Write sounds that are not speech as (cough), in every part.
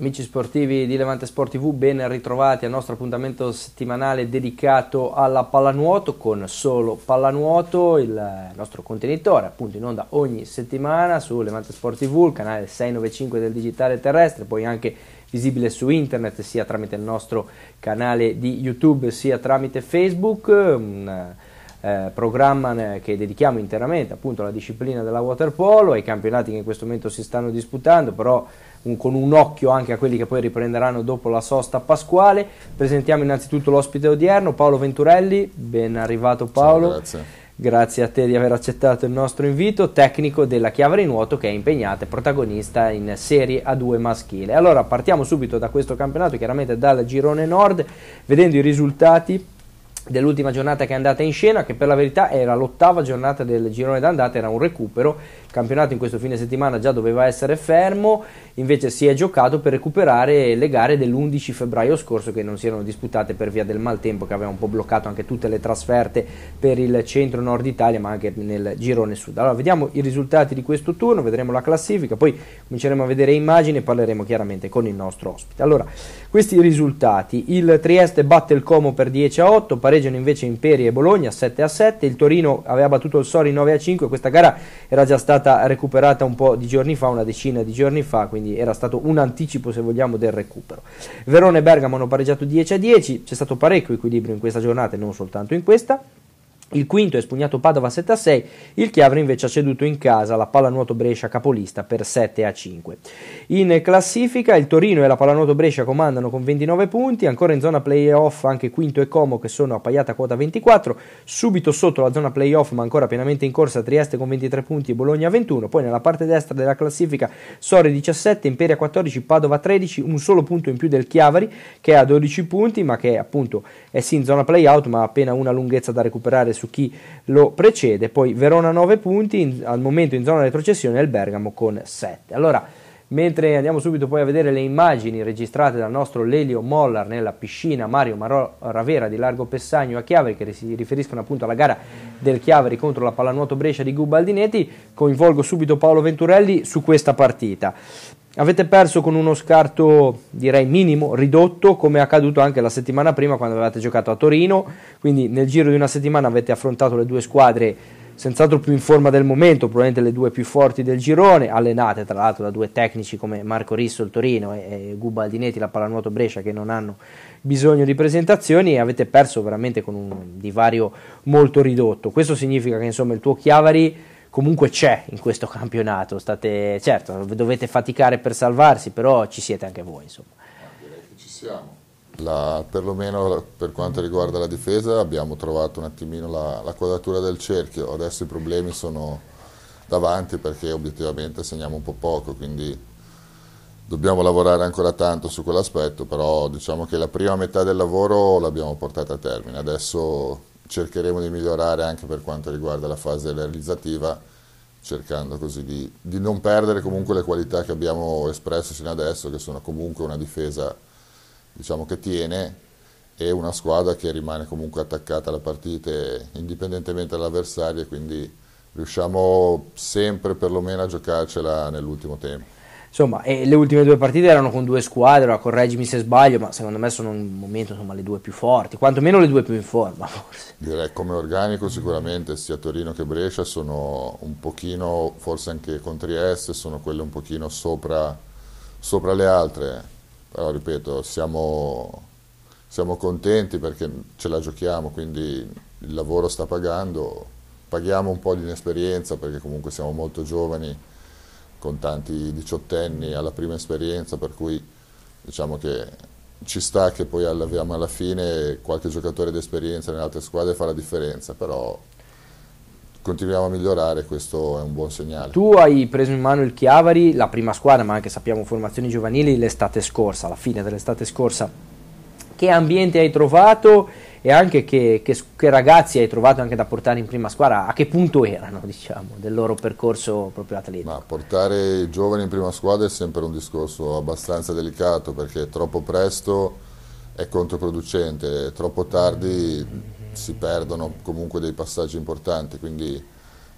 Amici sportivi di Levante Sport TV, ben ritrovati al nostro appuntamento settimanale dedicato alla pallanuoto con solo pallanuoto, il nostro contenitore appunto in onda ogni settimana su Levante Sport TV, il canale 695 del digitale terrestre, poi anche visibile su internet sia tramite il nostro canale di YouTube sia tramite Facebook. Un, eh, programma che dedichiamo interamente appunto alla disciplina della waterpolo, ai campionati che in questo momento si stanno disputando, però un, con un occhio anche a quelli che poi riprenderanno dopo la sosta pasquale. Presentiamo innanzitutto l'ospite odierno, Paolo Venturelli, ben arrivato Paolo. Ciao, grazie. Grazie a te di aver accettato il nostro invito, tecnico della Chiavere in Nuoto che è impegnata e protagonista in Serie A2 maschile. Allora partiamo subito da questo campionato, chiaramente dal girone nord, vedendo i risultati dell'ultima giornata che è andata in scena, che per la verità era l'ottava giornata del girone d'andata, era un recupero, il campionato in questo fine settimana già doveva essere fermo, invece si è giocato per recuperare le gare dell'11 febbraio scorso che non si erano disputate per via del maltempo che aveva un po' bloccato anche tutte le trasferte per il centro-nord Italia, ma anche nel girone sud. Allora vediamo i risultati di questo turno, vedremo la classifica, poi cominceremo a vedere immagini e parleremo chiaramente con il nostro ospite. Allora, questi risultati, il Trieste batte il Como per 10 a 8, pareggiano invece Imperi e Bologna 7 a 7, il Torino aveva battuto il Sori 9 a 5, questa gara era già stata recuperata un po' di giorni fa, una decina di giorni fa, quindi era stato un anticipo se vogliamo del recupero. Verona e Bergamo hanno pareggiato 10 a 10, c'è stato parecchio equilibrio in questa giornata e non soltanto in questa. Il quinto è spugnato Padova 7 a 6, il Chiavri invece ha ceduto in casa la Pallanuoto Brescia capolista per 7 a 5. In classifica il Torino e la Pallanuoto Brescia comandano con 29 punti, ancora in zona playoff anche Quinto e Como che sono appaiata a quota 24, subito sotto la zona playoff ma ancora pienamente in corsa Trieste con 23 punti e Bologna 21, poi nella parte destra della classifica Sori 17, Imperia 14, Padova 13, un solo punto in più del Chiavari che ha 12 punti ma che appunto è sì in zona playout ma ha appena una lunghezza da recuperare su chi lo precede, poi Verona 9 punti, in, al momento in zona retrocessione è il Bergamo con 7. Allora, mentre andiamo subito poi a vedere le immagini registrate dal nostro Lelio Mollar nella piscina Mario Marò Ravera di Largo Pessagno a Chiaveri, che si riferiscono appunto alla gara del Chiaveri contro la pallanuoto Brescia di Gubaldinetti, coinvolgo subito Paolo Venturelli su questa partita. Avete perso con uno scarto direi minimo, ridotto, come è accaduto anche la settimana prima quando avevate giocato a Torino, quindi nel giro di una settimana avete affrontato le due squadre senz'altro più in forma del momento, probabilmente le due più forti del girone, allenate tra l'altro da due tecnici come Marco Risso il Torino e, e Gubaldinetti la Pallanuoto Brescia che non hanno bisogno di presentazioni e avete perso veramente con un divario molto ridotto. Questo significa che insomma il tuo Chiavari comunque c'è in questo campionato. State, certo, dovete faticare per salvarsi, però ci siete anche voi. Insomma. Direi che ci siamo. La, perlomeno per quanto riguarda la difesa abbiamo trovato un attimino la, la quadratura del cerchio, adesso i problemi sono davanti perché obiettivamente segniamo un po' poco, quindi dobbiamo lavorare ancora tanto su quell'aspetto, però diciamo che la prima metà del lavoro l'abbiamo portata a termine, adesso cercheremo di migliorare anche per quanto riguarda la fase realizzativa, cercando così di, di non perdere comunque le qualità che abbiamo espresso fino adesso, che sono comunque una difesa diciamo, che tiene e una squadra che rimane comunque attaccata alla partita indipendentemente dall'avversario e quindi riusciamo sempre perlomeno a giocarcela nell'ultimo tempo. Insomma, le ultime due partite erano con due squadre, ora correggimi se sbaglio, ma secondo me sono un momento insomma, le due più forti, quantomeno le due più in forma (laughs) forse. Direi come organico sicuramente sia Torino che Brescia sono un pochino, forse anche con Trieste, sono quelle un pochino sopra, sopra le altre, però ripeto, siamo, siamo contenti perché ce la giochiamo, quindi il lavoro sta pagando, paghiamo un po' di inesperienza perché comunque siamo molto giovani con tanti diciottenni alla prima esperienza, per cui diciamo che ci sta che poi arriviamo alla fine qualche giocatore d'esperienza nelle altre squadre fa la differenza, però continuiamo a migliorare, questo è un buon segnale. Tu hai preso in mano il Chiavari, la prima squadra, ma anche sappiamo formazioni giovanili l'estate scorsa, alla fine dell'estate scorsa. Che ambiente hai trovato? e anche che, che, che, ragazzi hai trovato anche da portare in prima squadra, a che punto erano (laughs) diciamo, del loro percorso proprio atletico? Ma portare i giovani in prima squadra è sempre un discorso abbastanza delicato perché troppo presto è controproducente, troppo tardi si perdono comunque dei passaggi importanti, quindi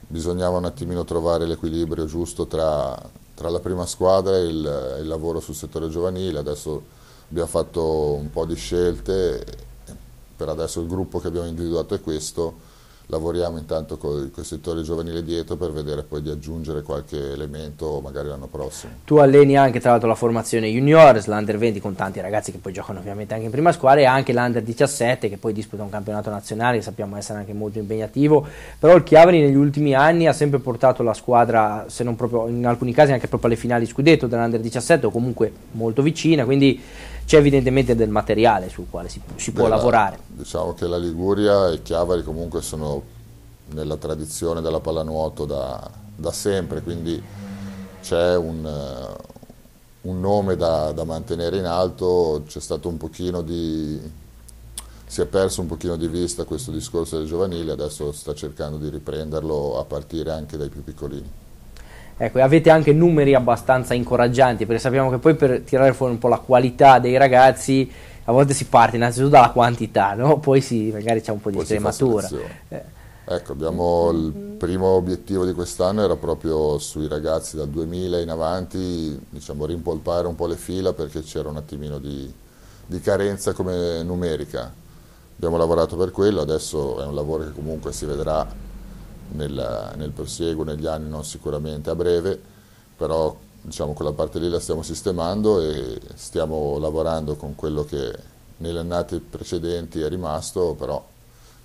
bisognava un attimino trovare l'equilibrio giusto tra, tra la prima squadra e il, il lavoro sul settore giovanile, adesso abbiamo fatto un po' di scelte per adesso il gruppo che abbiamo individuato è questo, lavoriamo intanto con il settore giovanile dietro per vedere poi di aggiungere qualche elemento magari l'anno prossimo. Tu alleni anche tra l'altro la formazione juniores, l'under 20 con tanti ragazzi che poi giocano ovviamente anche in prima squadra e anche l'under 17 che poi disputa un campionato nazionale che sappiamo essere anche molto impegnativo, però il Chiavari negli ultimi anni ha sempre portato la squadra, se non proprio in alcuni casi anche proprio alle finali scudetto dell'under 17 o comunque molto vicina, quindi c'è evidentemente del materiale sul quale si, si Beh, può eh, lavorare. Diciamo che la Liguria e Chiavari comunque sono nella tradizione della pallanuoto da, da sempre, quindi c'è un, eh, un, nome da, da mantenere in alto, c'è stato un pochino di si è perso un pochino di vista questo discorso del giovanile, adesso sta cercando di riprenderlo a partire anche dai più piccolini. Ecco, avete anche numeri abbastanza incoraggianti perché sappiamo che poi per tirare fuori un po' la qualità dei ragazzi a volte si parte innanzitutto dalla quantità, no? poi si, magari c'è un po' di poi strematura. Eh. Ecco, abbiamo il primo obiettivo di quest'anno era proprio sui ragazzi dal 2000 in avanti, diciamo, rimpolpare un po' le fila perché c'era un attimino di, di carenza come numerica. Abbiamo lavorato per quello, adesso è un lavoro che comunque si vedrà nel, nel proseguo, negli anni, non sicuramente a breve, però diciamo quella parte lì la stiamo sistemando e stiamo lavorando con quello che nelle annate precedenti è rimasto, però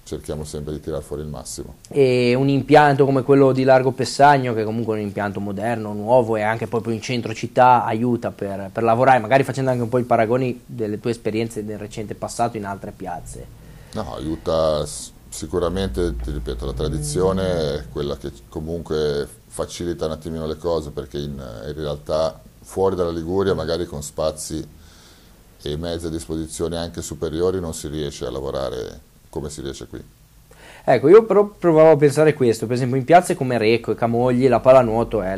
cerchiamo sempre di tirare fuori il massimo. E un impianto come quello di Largo Pessagno, che comunque è un impianto moderno, nuovo e anche proprio in centro città, aiuta per, per lavorare, magari facendo anche un po' i paragoni delle tue esperienze del recente passato in altre piazze. No, aiuta sicuramente, ti ripeto, la tradizione è quella che comunque facilita un attimino le cose perché in, in realtà fuori dalla Liguria, magari con spazi e mezzi a disposizione anche superiori, non si riesce a lavorare come si riesce qui. Ecco, io però provavo a pensare questo, per esempio in piazze come Reco e Camogli la pallanuoto è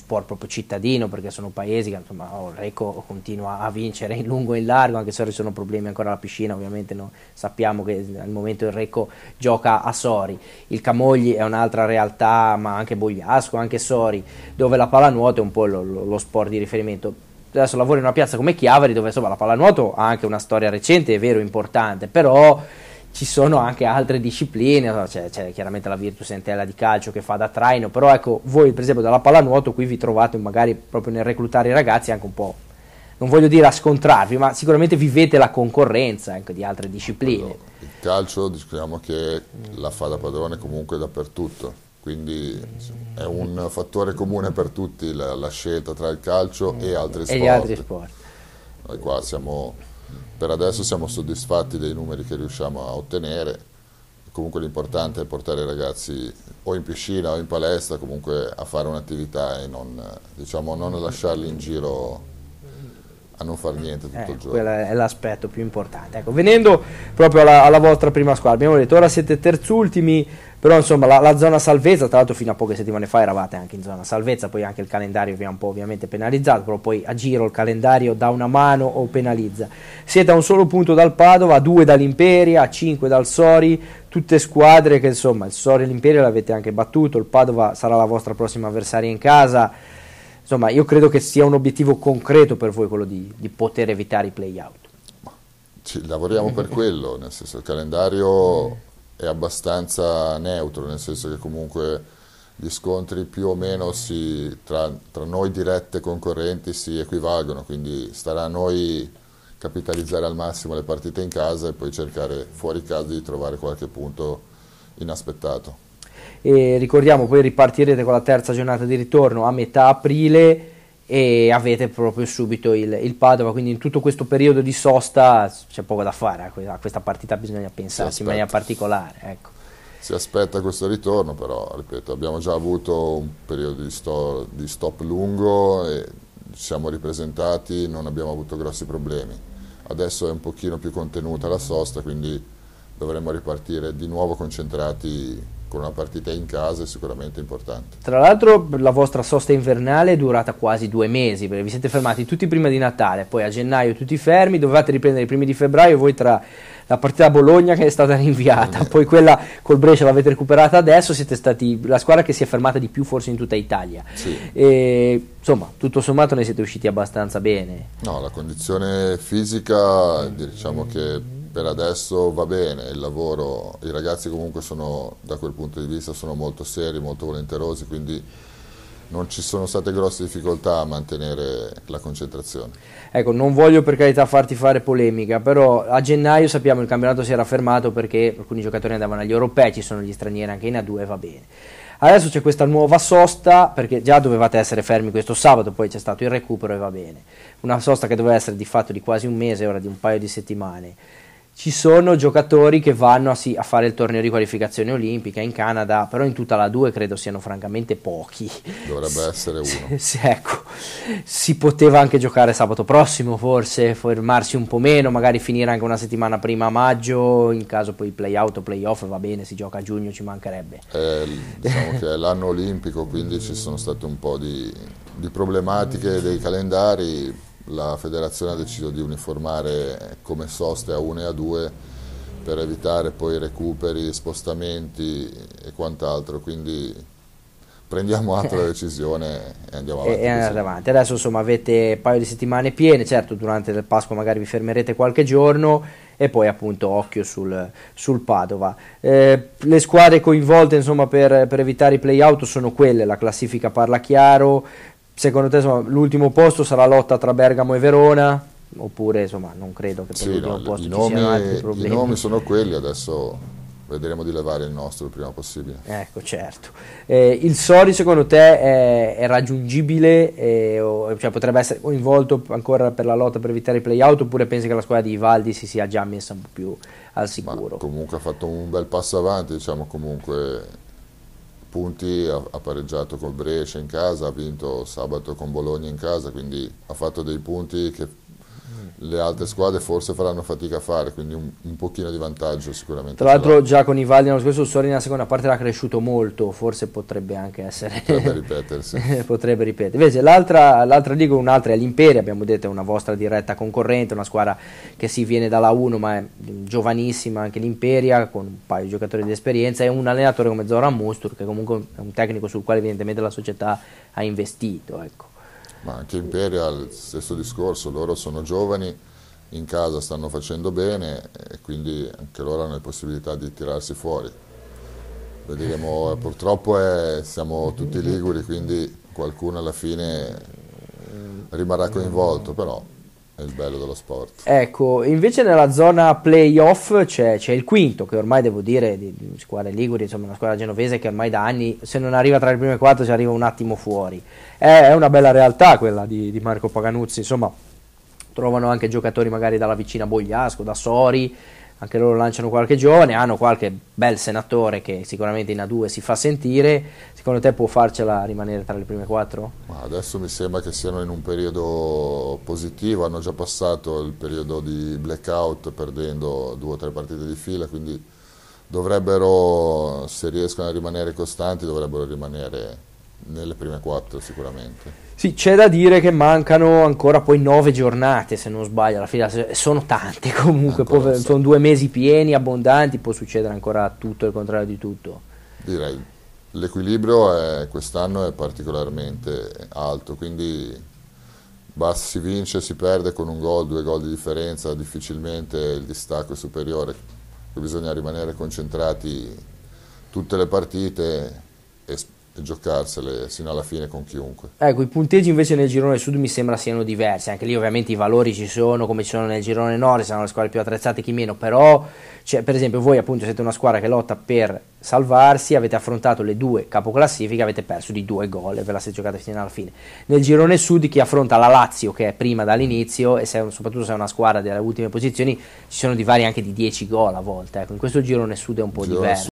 sport proprio cittadino perché sono paesi che insomma oh, Reco continua a vincere in lungo e in largo anche se ci sono problemi ancora alla piscina ovviamente non sappiamo che al momento il Reco gioca a Sori il Camogli è un'altra realtà ma anche Bogliasco anche Sori dove la pallanuoto è un po' lo, lo, lo sport di riferimento adesso lavoro in una piazza come Chiavari dove insomma la pallanuoto ha anche una storia recente, è vero, importante, però ci sono anche altre discipline, c'è, cioè, c'è, chiaramente la Virtus Entella di calcio che fa da traino, però ecco, voi per esempio dalla pallanuoto qui vi trovate magari proprio nel reclutare i ragazzi anche un po', non voglio dire a scontrarvi, ma sicuramente vivete la concorrenza anche ecco, di altre discipline. Allora, il calcio diciamo che la fa da padrone comunque dappertutto, quindi è un fattore comune per tutti la, la scelta tra il calcio e altri sport. E gli altri sport. Noi qua siamo per adesso siamo soddisfatti dei numeri che riusciamo a ottenere, comunque l'importante è portare i ragazzi o in piscina o in palestra comunque a fare un'attività e non, diciamo, non lasciarli in giro a non fare niente tutto eh, il giorno. Quello è l'aspetto più importante. Ecco, venendo proprio alla, alla, vostra prima squadra, abbiamo detto ora siete terzultimi, però insomma la, la, zona salvezza, tra l'altro fino a poche settimane fa eravate anche in zona salvezza, poi anche il calendario vi ha un po' ovviamente penalizzato, però poi a giro il calendario dà una mano o penalizza. Siete a un solo punto dal Padova, a due dall'Imperia, a cinque dal Sori, tutte squadre che insomma il Sori e l'Imperia l'avete anche battuto, il Padova sarà la vostra prossima avversaria in casa. Insomma io credo che sia un obiettivo concreto per voi quello di, di poter evitare i play out. Ci lavoriamo per (laughs) quello, nel senso il calendario è abbastanza neutro, nel senso che comunque gli scontri più o meno si, tra, tra, noi dirette e concorrenti si equivalgono, quindi starà a noi capitalizzare al massimo le partite in casa e poi cercare fuori casa di trovare qualche punto inaspettato. E ricordiamo, poi ripartirete con la terza giornata di ritorno a metà aprile e avete proprio subito il, il, Padova. Quindi in tutto questo periodo di sosta c'è poco da fare, a questa partita bisogna pensare in maniera particolare. Ecco. Si aspetta questo ritorno, però ripeto, abbiamo già avuto un periodo di, sto, di stop lungo e ci siamo ripresentati, non abbiamo avuto grossi problemi. Adesso è un pochino più contenuta la sosta, quindi dovremmo ripartire di nuovo concentrati con una partita in casa è sicuramente importante. Tra l'altro la vostra sosta invernale è durata quasi due mesi, perché vi siete fermati tutti prima di Natale, poi a gennaio tutti fermi, dovevate riprendere i primi di febbraio, voi tra la partita a Bologna che è stata (laughs) rinviata, poi quella col Brescia l'avete recuperata adesso, siete stati la squadra che si è fermata di più forse in tutta Italia. Sì. E, insomma, tutto sommato ne siete usciti abbastanza bene. No, la condizione fisica diciamo che per adesso va bene, il lavoro, i ragazzi comunque sono, da quel punto di vista sono molto seri, molto volenterosi, quindi non ci sono state grosse difficoltà a mantenere la concentrazione. Ecco, non voglio per carità farti fare polemica, però a gennaio sappiamo che il campionato si era fermato perché alcuni giocatori andavano agli europei, ci sono gli stranieri anche in A2 va bene. Adesso c'è questa nuova sosta, perché già dovevate essere fermi questo sabato, poi c'è stato il recupero e va bene. Una sosta che doveva essere di fatto di quasi un mese, ora di un paio di settimane ci sono giocatori che vanno a, sì, a, fare il torneo di qualificazione olimpica in Canada, però in tutta la 2 credo siano francamente pochi. Dovrebbe essere (laughs) uno. Se, ecco, si poteva anche giocare sabato prossimo forse, fermarsi un po' meno, magari finire anche una settimana prima a maggio, in caso poi play-out o play-off va bene, si gioca a giugno, ci mancherebbe. È, eh, diciamo che è l'anno olimpico, quindi ci sono state un po' di, di problematiche dei calendari la federazione ha deciso di uniformare come soste a 1 e a 2 per evitare poi recuperi, spostamenti e quant'altro, quindi prendiamo atto della eh. decisione e andiamo avanti. E, andate avanti. Adesso insomma avete un paio di settimane piene, certo durante il Pasqua magari vi fermerete qualche giorno e poi appunto occhio sul, sul Padova. Eh, le squadre coinvolte insomma per, per evitare i play-out sono quelle, la classifica parla chiaro, secondo te insomma, l'ultimo posto sarà lotta tra Bergamo e Verona? Oppure insomma non credo che per sì, l'ultimo no, posto i nomi, ci siano altri problemi. I nomi sono quelli, adesso vedremo di levare il nostro il prima possibile. Ecco, certo. Eh, il Sori secondo te è, è raggiungibile, eh, o, cioè, potrebbe essere coinvolto ancora per la lotta per evitare i playout oppure pensi che la squadra di Ivaldi si sia già messa un po' più al sicuro? Ma comunque ha fatto un bel passo avanti, diciamo comunque punti, ha, pareggiato con Brescia in casa, ha vinto sabato con Bologna in casa, quindi ha fatto dei punti che le altre squadre forse faranno fatica a fare, quindi un, un pochino di vantaggio sicuramente. Tra l'altro già con i Valdi l'anno scorso Sori nella seconda parte l'ha cresciuto molto, forse potrebbe anche essere... Potrebbe ripetersi. (laughs) potrebbe ripetersi. Invece l'altra, l'altra dico un'altra è l'Imperia, abbiamo detto è una vostra diretta concorrente, una squadra che si viene dalla 1 ma è giovanissima anche l'Imperia, con un paio di giocatori di esperienza e un allenatore come Zoran Mustur che comunque è un tecnico sul quale evidentemente la società ha investito. Ecco. Ma anche Imperial, stesso discorso, loro sono giovani, in casa stanno facendo bene e quindi anche loro hanno le possibilità di tirarsi fuori. Vedremo, purtroppo è, eh, siamo tutti liguri, quindi qualcuno alla fine rimarrà coinvolto, però è il bello dello sport. Ecco, invece nella zona playoff c'è, c'è il quinto, che ormai devo dire, di, di squadra Liguri, insomma una squadra genovese che ormai da anni, se non arriva tra le prime quattro, ci arriva un attimo fuori. È, è una bella realtà quella di, di Marco Paganuzzi, insomma trovano anche giocatori magari dalla vicina Bogliasco, da Sori, anche loro lanciano qualche giovane, hanno qualche bel senatore che sicuramente in A2 si fa sentire, secondo te può farcela rimanere tra le prime quattro? Ma adesso mi sembra che siano in un periodo positivo, hanno già passato il periodo di blackout perdendo due o tre partite di fila, quindi dovrebbero, se riescono a rimanere costanti, dovrebbero rimanere nelle prime quattro sicuramente. Sì, c'è da dire che mancano ancora poi nove giornate, se non sbaglio, alla fine sono tante (laughs) comunque, poi, so. sono due mesi pieni, abbondanti, può succedere ancora tutto il contrario di tutto. Direi, l'equilibrio è, quest'anno è particolarmente alto, quindi basta, si vince, si perde con un gol, due gol di differenza, difficilmente il distacco è superiore, bisogna rimanere concentrati tutte le partite e giocarsele sino alla fine con chiunque. Ecco, i punteggi invece nel girone sud mi sembra siano diversi, anche lì ovviamente i valori ci sono come ci sono nel girone nord, saranno le squadre più attrezzate chi meno, però cioè, per esempio voi appunto siete una squadra che lotta per salvarsi, avete affrontato le due capoclassifiche, avete perso di due gol e ve la siete giocata fino alla fine. Nel girone sud chi affronta la Lazio che è prima dall'inizio e se, soprattutto se è una squadra delle ultime posizioni ci sono divari anche di 10 gol a volte, ecco, in questo girone sud è un po' girone diverso.